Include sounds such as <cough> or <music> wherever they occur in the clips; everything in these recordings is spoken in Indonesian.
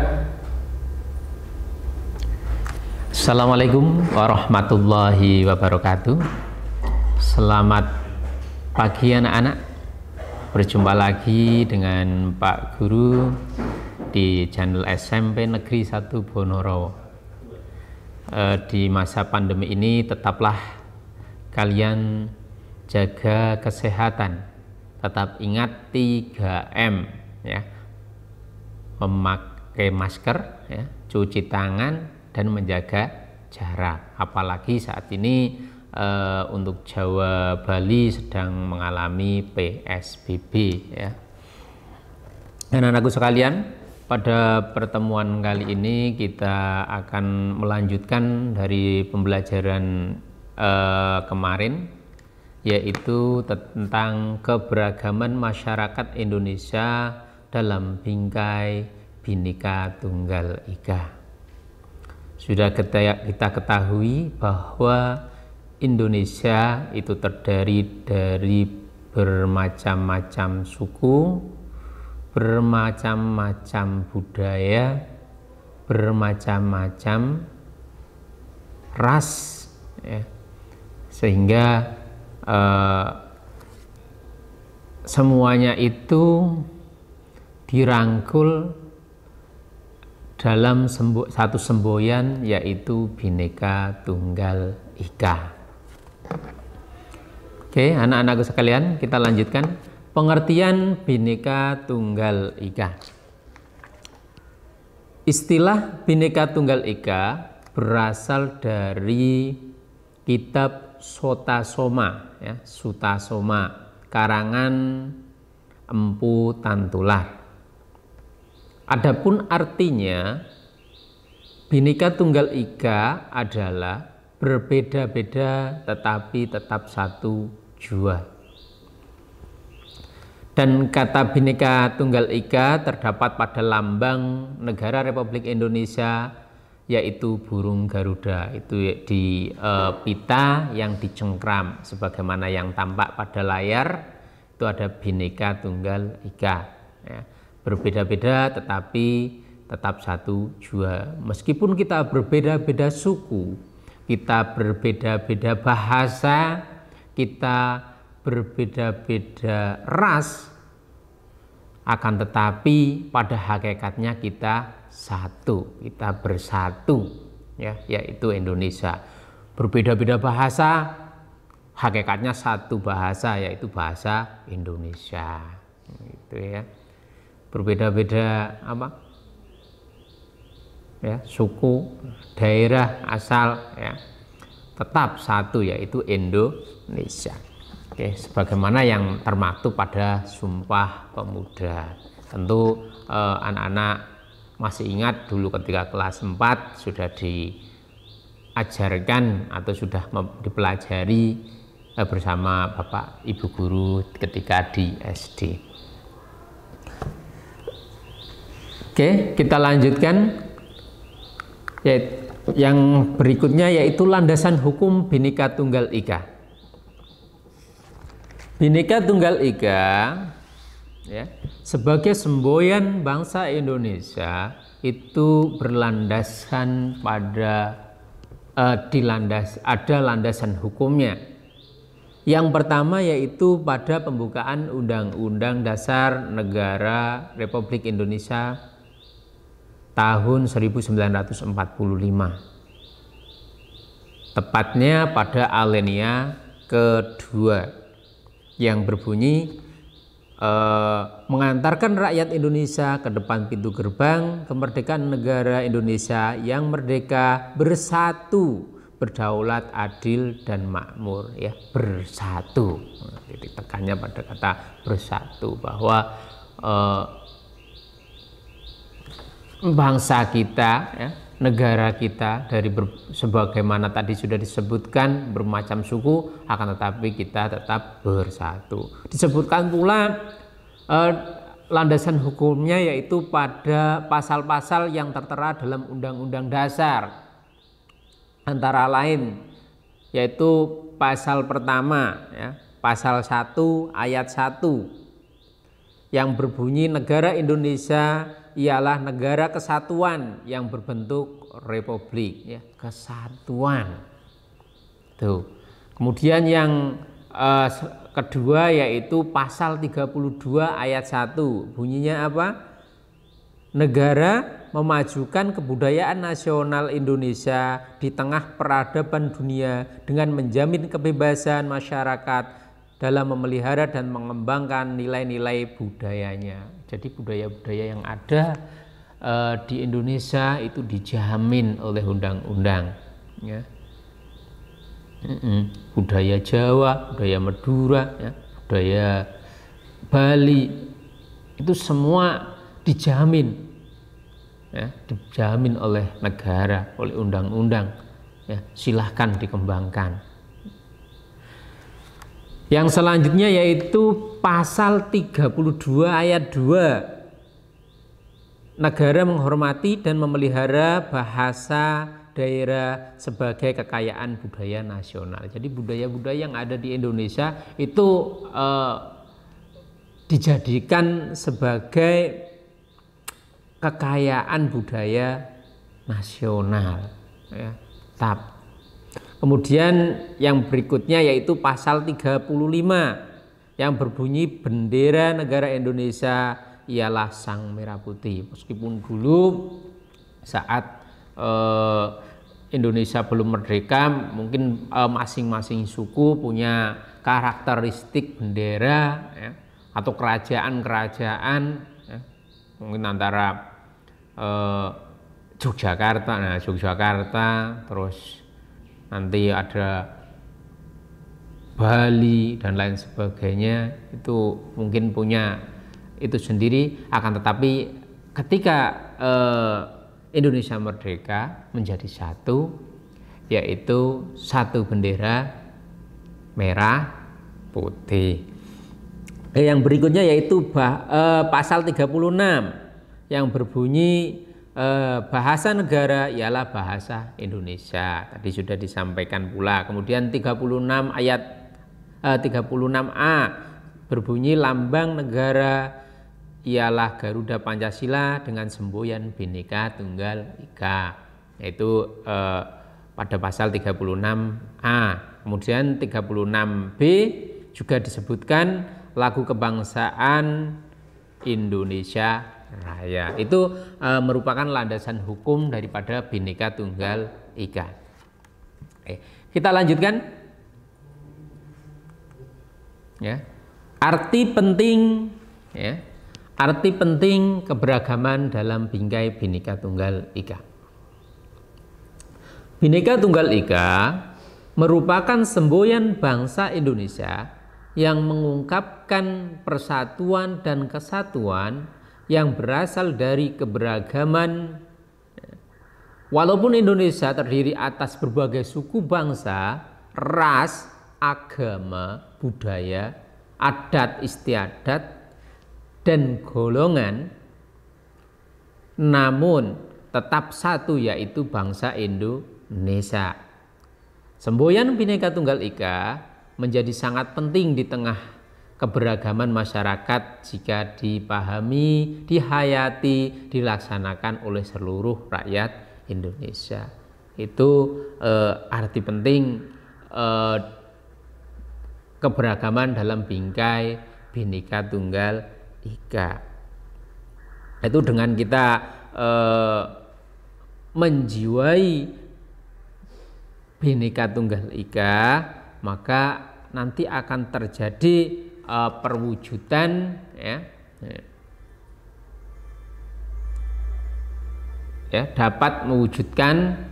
Iya. Assalamualaikum warahmatullahi wabarakatuh Selamat pagi anak-anak Berjumpa lagi dengan Pak Guru di channel SMP Negeri 1 Bonorowo e, Di masa pandemi ini tetaplah kalian jaga kesehatan Tetap ingat 3M ya Memak pakai masker, ya, cuci tangan, dan menjaga jarak. Apalagi saat ini e, untuk Jawa Bali sedang mengalami PSBB. Ya. Dan anakku sekalian, pada pertemuan kali ini kita akan melanjutkan dari pembelajaran e, kemarin yaitu tentang keberagaman masyarakat Indonesia dalam bingkai Binika Tunggal Ika. Sudah kita ketahui bahwa Indonesia itu terdiri dari bermacam-macam suku, bermacam-macam budaya, bermacam-macam ras, ya. sehingga eh, semuanya itu dirangkul dalam sembo, satu semboyan yaitu Bhinneka Tunggal Ika. Oke, anak-anakku sekalian, kita lanjutkan pengertian Bhinneka Tunggal Ika. Istilah Bhinneka Tunggal Ika berasal dari kitab Sutasoma, ya, Sutasoma karangan Empu Tantular. Adapun artinya Bhinneka Tunggal Ika adalah berbeda-beda tetapi tetap satu jua. Dan kata Bhinneka Tunggal Ika terdapat pada lambang negara Republik Indonesia yaitu burung Garuda itu di e, pita yang dicengkram sebagaimana yang tampak pada layar itu ada Bhinneka Tunggal Ika ya berbeda-beda tetapi tetap satu jua. Meskipun kita berbeda-beda suku, kita berbeda-beda bahasa, kita berbeda-beda ras, akan tetapi pada hakikatnya kita satu, kita bersatu, ya, yaitu Indonesia. Berbeda-beda bahasa, hakikatnya satu bahasa yaitu bahasa Indonesia. Itu ya berbeda-beda apa ya suku daerah asal ya tetap satu yaitu Indonesia oke sebagaimana yang termaktub pada Sumpah Pemuda tentu eh, anak-anak eh, masih ingat dulu ketika kelas 4 sudah diajarkan atau sudah dipelajari eh, bersama Bapak Ibu guru ketika di SD Oke, kita lanjutkan. Ya, yang berikutnya yaitu landasan hukum Bhinneka Tunggal Ika. Bhinneka Tunggal Ika ya, sebagai semboyan bangsa Indonesia itu berlandasan pada di eh, dilandas ada landasan hukumnya. Yang pertama yaitu pada pembukaan Undang-Undang Dasar Negara Republik Indonesia tahun 1945. Tepatnya pada alenia kedua yang berbunyi e, mengantarkan rakyat Indonesia ke depan pintu gerbang kemerdekaan negara Indonesia yang merdeka bersatu berdaulat adil dan makmur ya bersatu titik tekannya pada kata bersatu bahwa e, bangsa kita, ya, negara kita dari ber, sebagaimana tadi sudah disebutkan bermacam suku, akan tetapi kita tetap bersatu. Disebutkan pula eh, landasan hukumnya yaitu pada pasal-pasal yang tertera dalam Undang-Undang Dasar antara lain yaitu pasal pertama ya, pasal 1 ayat 1 yang berbunyi negara Indonesia ialah negara kesatuan yang berbentuk republik ya kesatuan tuh kemudian yang eh, kedua yaitu pasal 32 ayat 1 bunyinya apa negara memajukan kebudayaan nasional Indonesia di tengah peradaban dunia dengan menjamin kebebasan masyarakat dalam memelihara dan mengembangkan nilai-nilai budayanya. Jadi budaya-budaya yang ada e, di Indonesia itu dijamin oleh undang-undang. Ya. Budaya Jawa, budaya Madura, ya. budaya Bali itu semua dijamin ya, dijamin oleh negara, oleh undang-undang. Ya, silahkan dikembangkan. Yang selanjutnya yaitu pasal 32 ayat 2. Negara menghormati dan memelihara bahasa daerah sebagai kekayaan budaya nasional. Jadi budaya-budaya yang ada di Indonesia itu eh, dijadikan sebagai kekayaan budaya nasional. Ya. Kemudian yang berikutnya yaitu pasal 35 yang berbunyi bendera negara Indonesia ialah sang merah putih. Meskipun dulu saat eh, Indonesia belum merdeka, mungkin eh, masing-masing eh, suku punya karakteristik bendera ya, atau kerajaan-kerajaan ya, mungkin antara eh, Yogyakarta, nah Yogyakarta terus nanti ada Bali dan lain sebagainya itu mungkin punya itu sendiri akan tetapi ketika eh, Indonesia merdeka menjadi satu yaitu satu bendera merah putih eh, yang berikutnya yaitu bah, eh, pasal 36 yang berbunyi Eh, bahasa negara ialah bahasa Indonesia. Tadi sudah disampaikan pula. Kemudian 36 ayat eh, 36A berbunyi lambang negara ialah Garuda Pancasila dengan semboyan Bhinneka Tunggal Ika. Yaitu eh, pada pasal 36A. Kemudian 36B juga disebutkan lagu kebangsaan Indonesia Nah, ya itu e, merupakan landasan hukum daripada bhinneka tunggal ika. Oke, kita lanjutkan. Ya, arti penting, ya, arti penting keberagaman dalam bingkai bhinneka tunggal ika. Bhinneka tunggal ika merupakan semboyan bangsa Indonesia yang mengungkapkan persatuan dan kesatuan yang berasal dari keberagaman walaupun Indonesia terdiri atas berbagai suku bangsa, ras, agama, budaya, adat istiadat dan golongan namun tetap satu yaitu bangsa Indonesia. Semboyan Bhinneka Tunggal Ika menjadi sangat penting di tengah keberagaman masyarakat jika dipahami, dihayati, dilaksanakan oleh seluruh rakyat Indonesia. Itu eh, arti penting eh, keberagaman dalam bingkai Bhinneka Tunggal Ika. Itu dengan kita eh, menjiwai Bhinneka Tunggal Ika, maka nanti akan terjadi uh, perwujudan ya ya dapat mewujudkan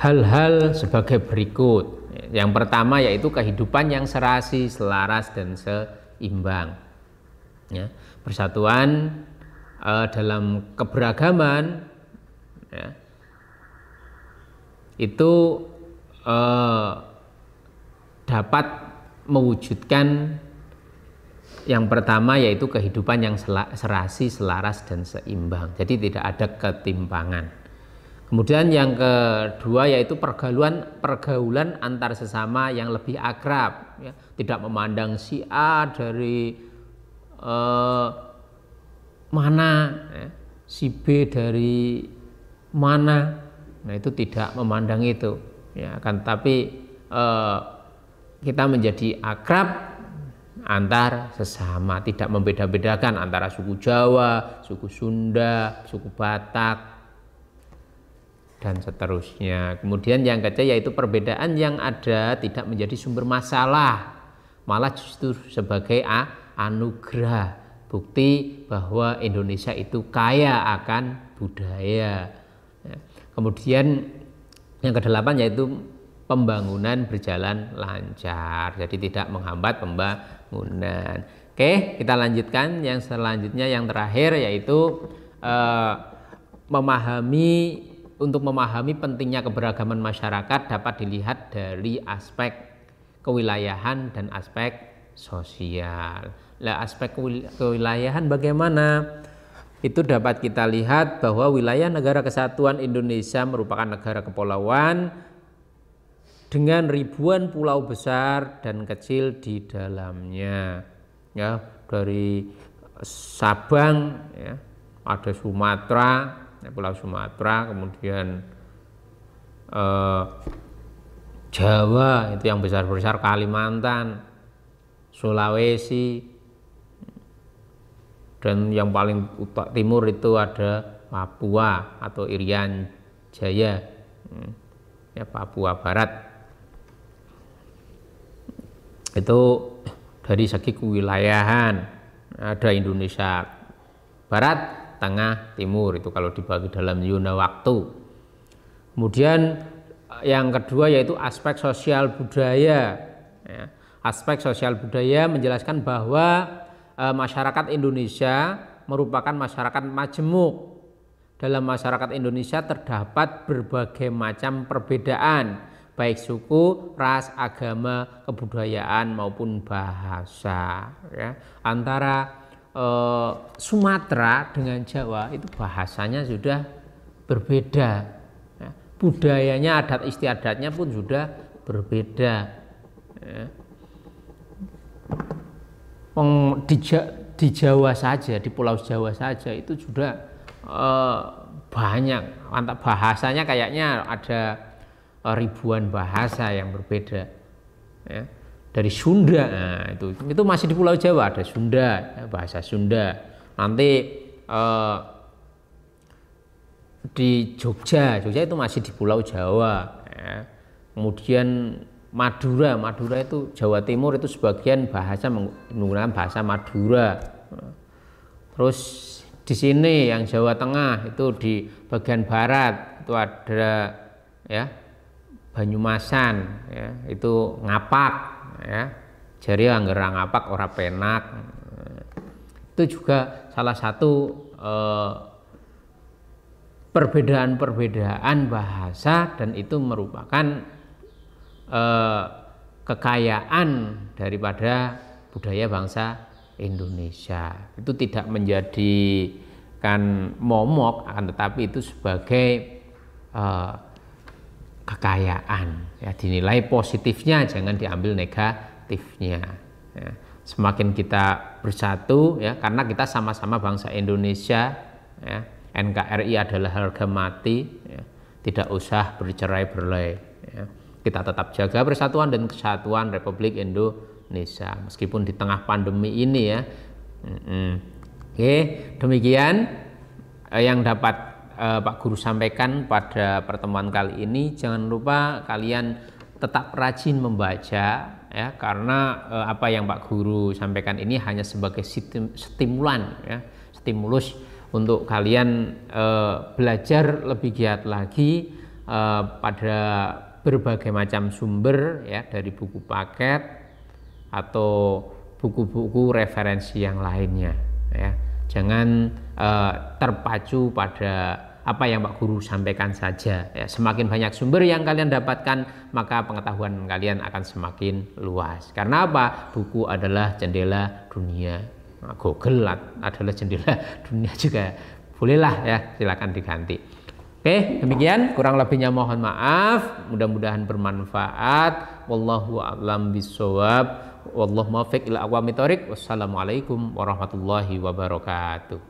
hal-hal sebagai berikut. Yang pertama yaitu kehidupan yang serasi, selaras dan seimbang. Ya, persatuan uh, dalam keberagaman ya, itu uh, dapat mewujudkan yang pertama yaitu kehidupan yang serasi, selaras dan seimbang. Jadi tidak ada ketimpangan. Kemudian yang kedua yaitu pergaulan pergaulan antar sesama yang lebih akrab, ya. tidak memandang si A dari eh, mana, ya. si B dari mana. Nah itu tidak memandang itu, ya kan. Tapi eh, kita menjadi akrab antar sesama, tidak membeda-bedakan antara suku Jawa, suku Sunda, suku Batak, dan seterusnya. Kemudian yang kedua yaitu perbedaan yang ada tidak menjadi sumber masalah, malah justru sebagai anugerah, bukti bahwa Indonesia itu kaya akan budaya. Ya. Kemudian yang kedelapan yaitu pembangunan berjalan lancar. Jadi tidak menghambat pembangunan. Oke, kita lanjutkan yang selanjutnya yang terakhir yaitu eh, memahami untuk memahami pentingnya keberagaman masyarakat dapat dilihat dari aspek kewilayahan dan aspek sosial. Lah aspek kewilayahan bagaimana? Itu dapat kita lihat bahwa wilayah Negara Kesatuan Indonesia merupakan negara kepulauan dengan ribuan pulau besar dan kecil di dalamnya ya dari Sabang ya ada Sumatera ya, Pulau Sumatera kemudian eh, Jawa itu yang besar-besar Kalimantan Sulawesi dan yang paling timur itu ada Papua atau Irian Jaya hmm, ya Papua Barat itu dari segi kewilayahan ada Indonesia Barat, Tengah, Timur itu kalau dibagi dalam zona waktu. Kemudian eh, yang kedua yaitu aspek sosial budaya. Ya, aspek sosial budaya menjelaskan bahwa eh, masyarakat Indonesia merupakan masyarakat majemuk. Dalam masyarakat Indonesia terdapat berbagai macam perbedaan baik suku, ras, agama, kebudayaan maupun bahasa. Ya. Antara eh, Sumatera dengan Jawa itu bahasanya sudah berbeda, ya. budayanya, adat istiadatnya pun sudah berbeda. Ya. Di, di Jawa saja, di Pulau Jawa saja itu sudah eh, banyak. Bahasanya kayaknya ada Eh, ribuan bahasa yang berbeda ya. dari Sunda nah, itu itu masih di Pulau Jawa ada Sunda ya, bahasa Sunda nanti eh, di Jogja Jogja itu masih di Pulau Jawa ya. kemudian Madura Madura itu Jawa Timur itu sebagian bahasa menggunakan bahasa Madura terus di sini yang Jawa Tengah itu di bagian barat itu ada ya Banyumasan ya, itu ngapak ya. Jari anggera ngapak ora penak. Itu juga salah satu eh, perbedaan-perbedaan eh, bahasa dan itu merupakan eh, kekayaan daripada budaya bangsa Indonesia. Itu tidak menjadikan momok akan tetapi itu sebagai eh, kekayaan. Ya, dinilai positifnya, jangan diambil negatifnya. Ya, semakin kita bersatu, ya, karena kita sama-sama bangsa Indonesia, ya, NKRI adalah harga mati, ya, tidak usah bercerai berlai. Ya. Kita tetap jaga persatuan dan kesatuan Republik Indonesia, meskipun di tengah pandemi ini ya. Mm -mm. Oke, demikian eh, yang dapat eh, Pak Guru sampaikan pada pertemuan kali ini jangan lupa kalian tetap rajin membaca ya karena eh, apa yang Pak Guru sampaikan ini hanya sebagai stimulan ya stimulus untuk kalian eh, belajar lebih giat lagi eh, pada berbagai macam sumber ya dari buku paket atau buku-buku referensi yang lainnya ya jangan eh, terpacu pada apa yang Pak Guru sampaikan saja. Ya, semakin banyak sumber yang kalian dapatkan, maka pengetahuan kalian akan semakin luas. Karena apa? Buku adalah jendela dunia. Nah, Google adalah jendela <laughs> dunia juga. Bolehlah ya, silakan diganti. Oke, demikian kurang lebihnya mohon maaf. Mudah-mudahan bermanfaat. Wallahu a'lam bishawab. Wallahu muwaffiq ila aqwamit Wassalamualaikum warahmatullahi wabarakatuh.